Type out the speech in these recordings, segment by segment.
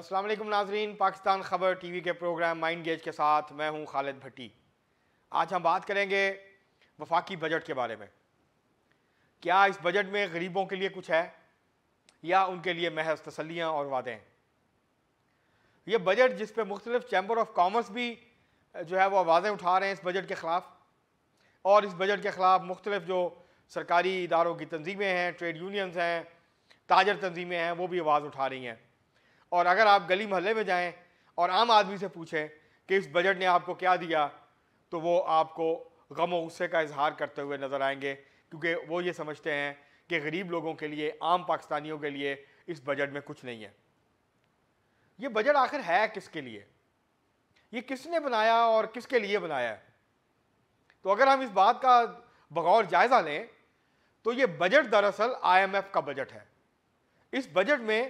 अस्सलाम वालेकुम नाजरीन पाकिस्तान ख़बर टीवी के प्रोग्राम माइंड गेज के साथ मैं हूं खालिद भट्टी आज हम बात करेंगे वफाकी बजट के बारे में क्या इस बजट में गरीबों के लिए कुछ है या उनके लिए महज तसलियाँ और वादे हैं ये बजट जिस पर मुख्तलिफ चैम्बर ऑफ कॉमर्स भी जो है वो आवाज़ें उठा रहे हैं इस बजट के ख़िलाफ़ और इस बजट के ख़िलाफ़ मुख्तलिफ जो सरकारी इदारों की तंजीमें हैं ट्रेड यूनियंस हैं ताजर तंजीमें हैं वो भी आवाज़ उठा रही हैं और अगर आप गली मोहल्ले में जाएं और आम आदमी से पूछें कि इस बजट ने आपको क्या दिया तो वो आपको गम व गुस्से का इजहार करते हुए नज़र आएंगे क्योंकि वो ये समझते हैं कि गरीब लोगों के लिए आम पाकिस्तानियों के लिए इस बजट में कुछ नहीं है ये बजट आखिर है किसके लिए ये किसने बनाया और किसके लिए बनाया है तो अगर हम इस बात का बगौर जायज़ा लें तो ये बजट दरअसल आईएमएफ का बजट है इस बजट में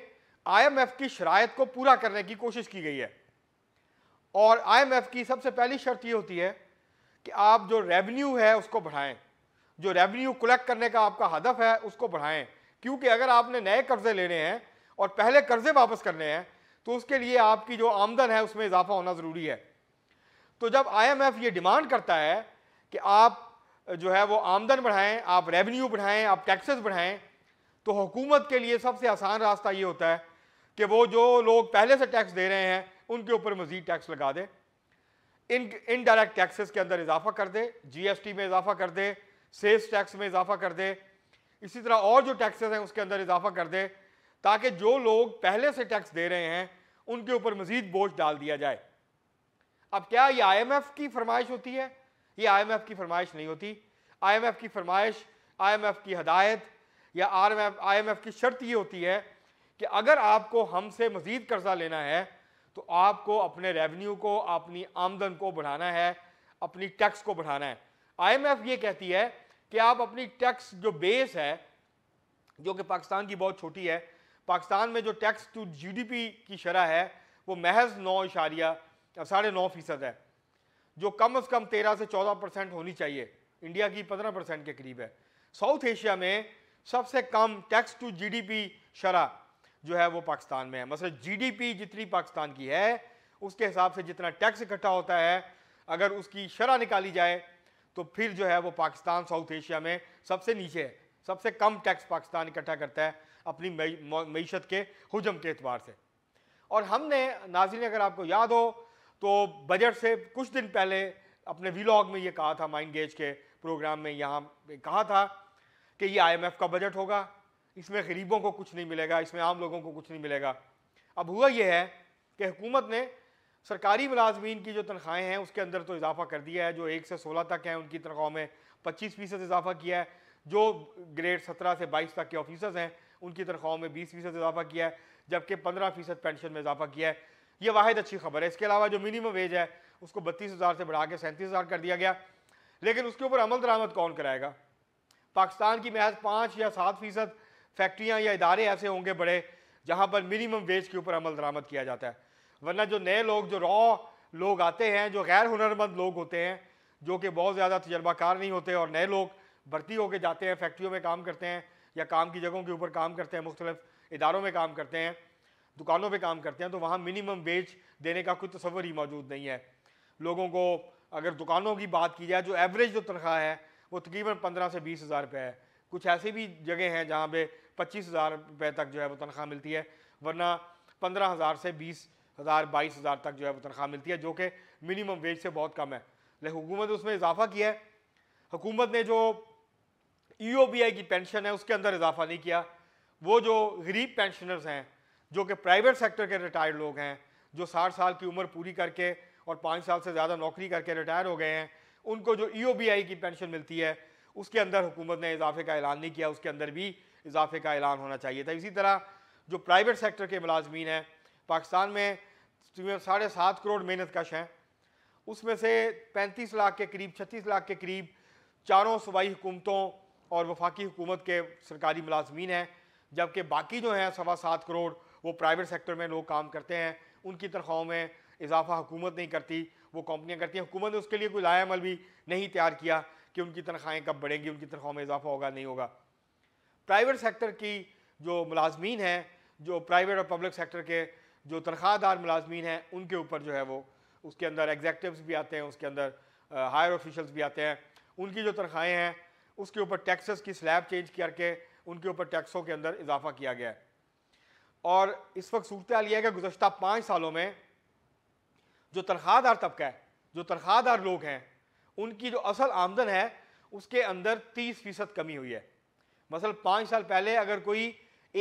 आईएमएफ की शरात को पूरा करने की कोशिश की गई है और आईएमएफ की सबसे पहली शर्त यह होती है कि आप जो रेवेन्यू है उसको बढ़ाएं जो रेवेन्यू कलेक्ट करने का आपका हदफ है उसको बढ़ाएं क्योंकि अगर आपने नए कर्जे लेने हैं और पहले कर्जे वापस करने हैं तो उसके लिए आपकी जो आमदन है उसमें इजाफा होना ज़रूरी है तो जब आईएमएफ ये डिमांड करता है कि आप जो है वो आमदन बढ़ाएं आप रेवेन्यू बढ़ाएं आप टैक्सेस बढ़ाएं तो हुकूमत के लिए सबसे आसान रास्ता ये होता है कि वो जो लोग पहले से टैक्स दे रहे हैं उनके ऊपर मजीद टैक्स लगा दे इन इनडायरेक्ट टैक्सेस के अंदर इजाफा कर दे जीएसटी में इजाफा कर दे सेल्स टैक्स में इजाफा कर दे इसी तरह और जो टैक्सेस हैं उसके अंदर इजाफा कर दे ताकि जो लोग पहले से टैक्स दे रहे हैं उनके ऊपर मजीद बोझ डाल दिया जाए अब क्या ये आईएमएफ की फरमाइश होती है ये आईएमएफ की फरमाइश नहीं होती आईएमएफ की फरमाइश आईएमएफ की हदायत या एम आईएमएफ की शर्त ये होती है कि अगर आपको हमसे मज़ीद कर्ज़ा लेना है तो आपको अपने रेवेन्यू को अपनी आमदन को बढ़ाना है अपनी टैक्स को बढ़ाना है आईएमएफ ये कहती है कि आप अपनी टैक्स जो बेस है जो कि पाकिस्तान की बहुत छोटी है पाकिस्तान में जो टैक्स टू जीडीपी की शरह है वो महज नौ इशारिया साढ़े नौ फीसद है जो कम अज़ कम तेरह से चौदह परसेंट होनी चाहिए इंडिया की पंद्रह परसेंट के करीब है साउथ एशिया में सबसे कम टैक्स टू जी पी शरह जो है वो पाकिस्तान में है मतलब जीडीपी जितनी पाकिस्तान की है उसके हिसाब से जितना टैक्स इकट्ठा होता है अगर उसकी शरह निकाली जाए तो फिर जो है वो पाकिस्तान साउथ एशिया में सबसे नीचे है सबसे कम टैक्स पाकिस्तान इकट्ठा करता है अपनी मीशत के हजम के अतबार से और हमने नाजिन अगर आपको याद हो तो बजट से कुछ दिन पहले अपने वीलॉग में ये कहा था माइंड गेज के प्रोग्राम में यहाँ कहा था कि ये आईएमएफ का बजट होगा इसमें गरीबों को कुछ नहीं मिलेगा इसमें आम लोगों को कुछ नहीं मिलेगा अब हुआ यह है कि हुकूमत ने सरकारी मुलाजमीन की जो तनख्वाहें हैं उसके अंदर तो इजाफा कर दिया है जो एक से सोलह तक हैं उनकी तनख्वाहों में पच्चीस फीसद इजाफा किया है जो ग्रेड सत्रह से बाईस तक के ऑफिसर्स हैं उनकी तनख्वाहों में बीस फीसद इजाफा किया है जबकि पंद्रह फीसद पेंशन में इजाफा किया है ये वाद अच्छी खबर है इसके अलावा जो मिनिमम वेज है उसको बत्तीस हज़ार से बढ़ा के सैंतीस हज़ार कर दिया गया लेकिन उसके ऊपर अमल दरामद कौन कराएगा पाकिस्तान की महज पाँच या सात फीसद फैक्ट्रियाँ या इदारे ऐसे होंगे बड़े जहाँ पर मिनिमम वेज के ऊपर अमल दरामद किया जाता है वरना जो नए लोग जो रॉ लोग आते हैं जो गैर हुनरमंद लोग होते हैं जो कि बहुत ज़्यादा तजर्बाकार नहीं होते और नए लोग भर्ती होकर जाते हैं फैक्ट्रियों में काम करते हैं या काम की जगहों के ऊपर काम करते हैं मुख्तलिफ इदारों में काम करते हैं दुकानों पर काम करते हैं तो वहाँ मिनिमम वेज देने का कोई तस्वर ही मौजूद नहीं है लोगों को अगर दुकानों की बात की जाए जो एवरेज जो तनख्वाह है वो तकरीबन पंद्रह से बीस हज़ार रुपये है कुछ ऐसी भी जगह हैं जहाँ पे पच्चीस हज़ार रुपये तक जो है वो तनख्वाह मिलती है वरना पंद्रह हज़ार से बीस हज़ार बाईस हज़ार तक जो है वो तनख्वाह मिलती है जो कि मिनिमम वेज से बहुत कम है लेकिन हुकूमत ने उसमें इजाफा किया है हुकूमत ने जो ई ओ बी आई की पेंशन है उसके अंदर इजाफा नहीं किया वो जो गरीब पेंशनर्स हैं जो कि प्राइवेट सेक्टर के रिटायर्ड लोग हैं जो साठ साल की उम्र पूरी करके और पाँच साल से ज़्यादा नौकरी करके रिटायर हो गए हैं उनको जो ई बी आई की पेंशन मिलती है उसके अंदर हुकूमत ने इजाफे का ऐलान नहीं किया उसके अंदर भी इजाफे का ऐलान होना चाहिए था इसी तरह जो प्राइवेट सेक्टर के मुलाजमीन हैं पाकिस्तान में साढ़े सात करोड़ मेहनत कश हैं उसमें से पैंतीस लाख के करीब छत्तीस लाख के करीब चारों सूबाई हुकूमतों और वफाकी हुकूमत के सरकारी मुलाजमीन हैं जबकि बाकी जो हैं सवा सात करोड़ वो प्राइवेट सेक्टर में लोग काम करते हैं उनकी तनख्वाहों में इजाफा हुकूमत नहीं करती वो कंपनियाँ करती हैं हुकूमत ने उसके लिए कोई लाया अमल भी नहीं तैयार किया कि उनकी तनख्वाहें कब बढ़ेंगी उनकी तनख्वाहों में इजाफा होगा नहीं होगा प्राइवेट सेक्टर की जो मुलाजमीन हैं जो प्राइवेट और पब्लिक सेक्टर के जो तनख्वाहदार मुलाजमीन हैं उनके ऊपर जो है वो उसके अंदर एग्जेक्टिवस भी आते हैं उसके अंदर हायर ऑफिशल्स भी आते हैं उनकी जो तनख्वाहें हैं उसके ऊपर टैक्सेस की स्लैब चेंज करके उनके ऊपर टैक्सों के अंदर इजाफा किया गया है और इस वक्त सूरत हाल यह है कि गुजशत पाँच सालों में जो तनख्वाहदार तबका है जो तनख्वाहदार लोग हैं उनकी जो असल आमदन है उसके अंदर 30 फीसद कमी हुई है मसल पाँच साल पहले अगर कोई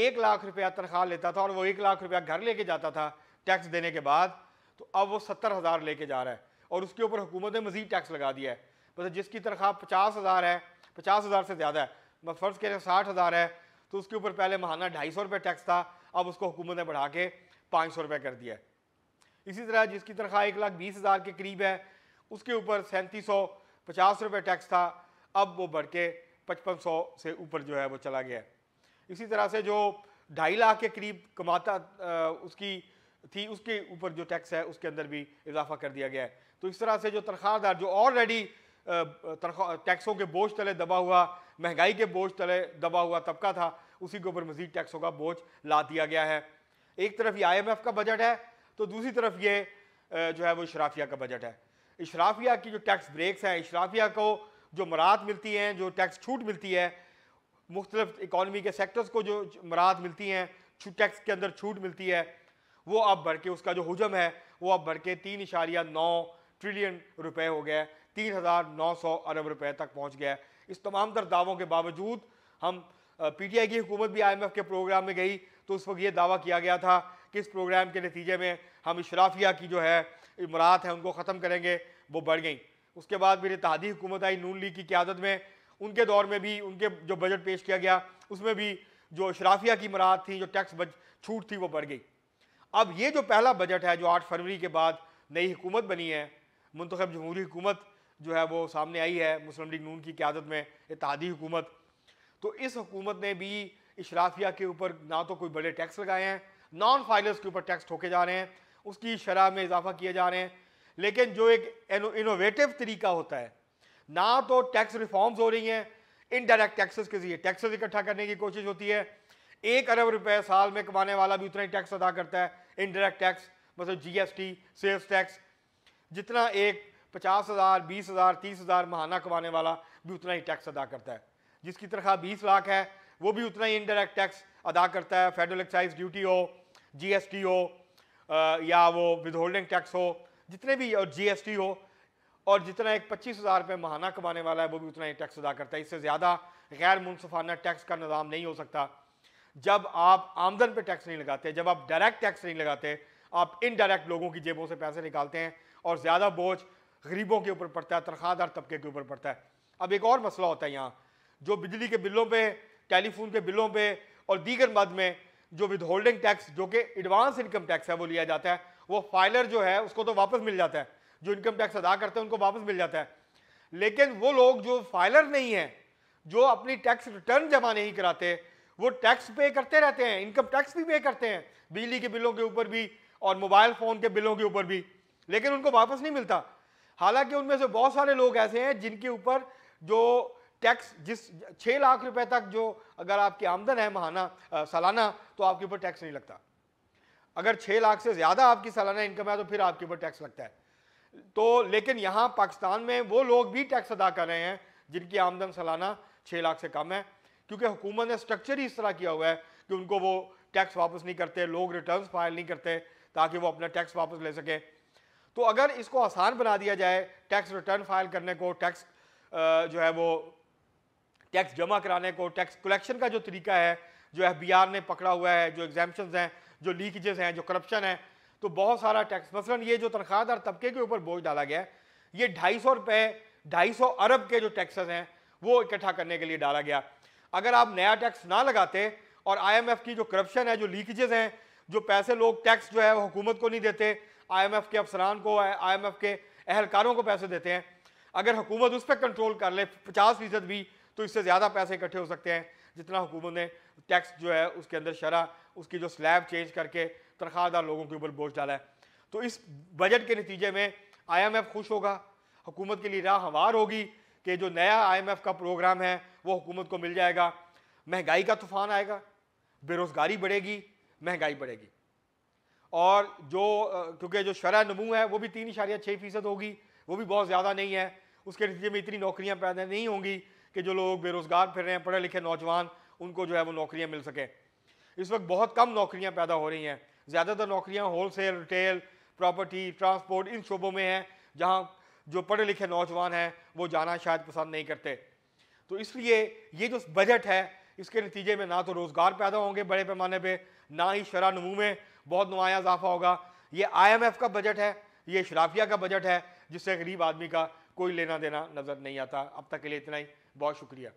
एक लाख रुपया तनख्वाह लेता था और वो एक लाख रुपया घर लेके जाता था टैक्स देने के बाद तो अब वो सत्तर हज़ार लेके जा रहा है और उसके ऊपर हुकूमत ने मज़ीद टैक्स लगा दिया है मतलब जिसकी तनख्वाह पचास हज़ार है पचास हज़ार से ज़्यादा है फ़र्ज़ कह रहे साठ हज़ार है तो उसके ऊपर पहले महाना ढाई सौ रुपये टैक्स था अब उसको हुकूमत ने बढ़ा के पाँच सौ रुपये कर दिया है इसी तरह जिसकी तनख्वाह एक लाख बीस हज़ार के करीब है उसके ऊपर सैंतीस सौ पचास रुपये टैक्स था अब वो बढ़ के पचपन सौ से ऊपर जो है वो चला गया इसी तरह से जो ढाई लाख के करीब कमाता उसकी थी उसके ऊपर जो टैक्स है उसके अंदर भी इजाफा कर दिया गया है तो इस तरह से जो तनख्वाहदार जो ऑलरेडी टैक्सों के बोझ तले दबा हुआ महंगाई के बोझ तले दबा हुआ तबका था उसी के ऊपर मजीद टैक्सों का बोझ ला दिया गया है एक तरफ ये आई एम एफ का बजट है तो दूसरी तरफ ये जो है वो शराफिया का बजट है इशराफिया की जो टैक्स ब्रेक्स हैं इशराफिया को जो मराहत मिलती हैं जो टैक्स छूट मिलती है मुख्तलिफ इकानमी के सेक्टर्स को जो मराहत मिलती हैं टैक्स के अंदर छूट मिलती है वो अब बढ़ के उसका जो हजम है वो अब बढ़ के तीन इशारिया नौ ट्रिलियन रुपए हो गया तीन हज़ार नौ सौ अरब रुपए तक पहुंच गया इस तमाम तर दावों के बावजूद हम पीटीआई की हुकूमत भी आईएमएफ के प्रोग्राम में गई तो उस वक्त ये दावा किया गया था कि इस प्रोग्राम के नतीजे में हम इशराफिया की जो है इमरात हैं उनको ख़त्म करेंगे वो बढ़ गई उसके बाद फिर इतिहादी हुकूमत आई नून लीग की क्यादत में उनके दौर में भी उनके जो बजट पेश किया गया उसमें भी जो अशराफिया की मराहत थी जो टैक्स छूट थी वो बढ़ गई अब ये जो पहला बजट है जो आठ फरवरी के बाद नई हुकूमत बनी है मंतखब जमहूरी हुकूमत जो है वो सामने आई है मुस्लिम लीग नून की क्यादत में इतिहादी हुकूमत तो इस हुकूमत ने भी इशराफिया के ऊपर ना तो कोई बड़े टैक्स लगाए हैं नॉन फाइलर्स के ऊपर टैक्स ठोके जा रहे हैं उसकी शराह में इजाफा किए जा रहे हैं लेकिन जो एक इनोवेटिव तरीका होता है ना तो टैक्स रिफॉर्म्स हो रही हैं इनडायरेक्ट टैक्सेस के जरिए टैक्सेस इकट्ठा करने की कोशिश होती है एक अरब रुपए साल में कमाने वाला भी उतना ही टैक्स अदा करता है इनडायरेक्ट टैक्स मतलब जीएसटी सेल्स टैक्स जितना एक पचास हज़ार बीस हज़ार तीस हज़ार महाना कमाने वाला भी उतना ही टैक्स अदा करता है जिसकी तनख्वाह बीस लाख है वो भी उतना ही इनडायरेक्ट टैक्स अदा करता है फेडरल एक्साइज ड्यूटी हो जी हो या वो विदहोल्डिंग टैक्स हो जितने भी और जीएसटी हो और जितना एक पच्चीस हज़ार रुपये महाना कमाने वाला है वो भी उतना ही टैक्स अदा करता है इससे ज़्यादा गैर मुनफाना टैक्स का निज़ाम नहीं हो सकता जब आप आमदन पर टैक्स नहीं लगाते जब आप डायरेक्ट टैक्स नहीं लगाते आप इनडायरेक्ट लोगों की जेबों से पैसे निकालते हैं और ज़्यादा बोझ गरीबों के ऊपर पड़ता है तनख्वाहदार तबके के ऊपर पड़ता है अब एक और मसला होता है यहाँ जो बिजली के बिलों पर टेलीफोन के बिलों पर और दीगर मद में जो विदहोल्डिंग टैक्स जो कि एडवांस इनकम टैक्स है वो लिया जाता है वो फाइलर जो है उसको तो वापस मिल जाता है जो इनकम टैक्स अदा करते हैं उनको वापस मिल जाता है लेकिन वो लोग जो फाइलर नहीं है जो अपनी टैक्स रिटर्न जमा नहीं कराते वो टैक्स पे करते रहते हैं इनकम टैक्स भी पे करते हैं बिजली के बिलों के ऊपर भी और मोबाइल फ़ोन के बिलों के ऊपर भी लेकिन उनको वापस नहीं मिलता हालांकि उनमें से बहुत सारे लोग ऐसे हैं जिनके ऊपर जो टैक्स जिस छः लाख रुपए तक जो अगर आपकी आमदन है महाना सालाना तो आपके ऊपर टैक्स नहीं लगता अगर छः लाख से ज़्यादा आपकी सालाना इनकम है तो फिर आपके ऊपर टैक्स लगता है तो लेकिन यहाँ पाकिस्तान में वो लोग भी टैक्स अदा कर रहे हैं जिनकी आमदन सालाना छः लाख से कम है क्योंकि हुकूमत ने स्ट्रक्चर ही इस तरह किया हुआ है कि उनको वो टैक्स वापस नहीं करते लोग रिटर्न फाइल नहीं करते ताकि वो अपना टैक्स वापस ले सकें तो अगर इसको आसान बना दिया जाए टैक्स रिटर्न फाइल करने को टैक्स जो है वो टैक्स जमा कराने को टैक्स कलेक्शन का जो तरीका है जो एफ ने पकड़ा हुआ है जो एग्जामेशन हैं जो लीकेजेस हैं जो करप्शन है तो बहुत सारा टैक्स मसलन ये जो तनख्वाहदार तबके के ऊपर बोझ डाला गया है ये ढाई सौ रुपये ढाई सौ अरब के जो टैक्सेस हैं वो इकट्ठा करने के लिए डाला गया अगर आप नया टैक्स ना लगाते और आईएमएफ की जो करप्शन है जो लीकेजेस हैं जो पैसे लोग टैक्स जो है वो हुकूमत को नहीं देते आई के अफसरान को आई के अहलकारों को पैसे देते हैं अगर हुकूमत उस पर कंट्रोल कर ले पचास फीसद भी तो इससे ज़्यादा पैसे इकट्ठे हो सकते हैं जितना हुकूमत ने टैक्स जो है उसके अंदर शरा उसकी जो स्लैब चेंज करके तनख्वाहदार लोगों के ऊपर बोझ डाला है तो इस बजट के नतीजे में एफ़ खुश होगा हुकूमत के लिए राह हवार होगी कि जो नया एफ़ का प्रोग्राम है वो हुकूमत को मिल जाएगा महंगाई का तूफान आएगा बेरोज़गारी बढ़ेगी महंगाई बढ़ेगी और जो क्योंकि जो शरा नमू है वो भी तीन इशारिया छः फीसद होगी वो भी बहुत ज़्यादा नहीं है उसके नतीजे में इतनी नौकरियाँ पैदा नहीं होंगी कि जो लोग बेरोज़गार फिर रहे हैं पढ़े लिखे नौजवान उनको जो है वो नौकरियाँ मिल सकें इस वक्त बहुत कम नौकरियाँ पैदा हो रही हैं ज़्यादातर नौकरियाँ wholesale retail property transport इन शोबों में हैं जहाँ जो पढ़े लिखे नौजवान हैं वो जाना शायद पसंद नहीं करते तो इसलिए ये जो बजट है इसके नतीजे में ना तो रोज़गार पैदा होंगे बड़े पैमाने पर ना ही शरा नमू में बहुत नुमाया इजाफा होगा ये आईएमएफ का बजट है ये शराफिया का बजट है जिससे गरीब आदमी का कोई लेना देना नज़र नहीं आता अब तक के लिए इतना ही Bosch o cria.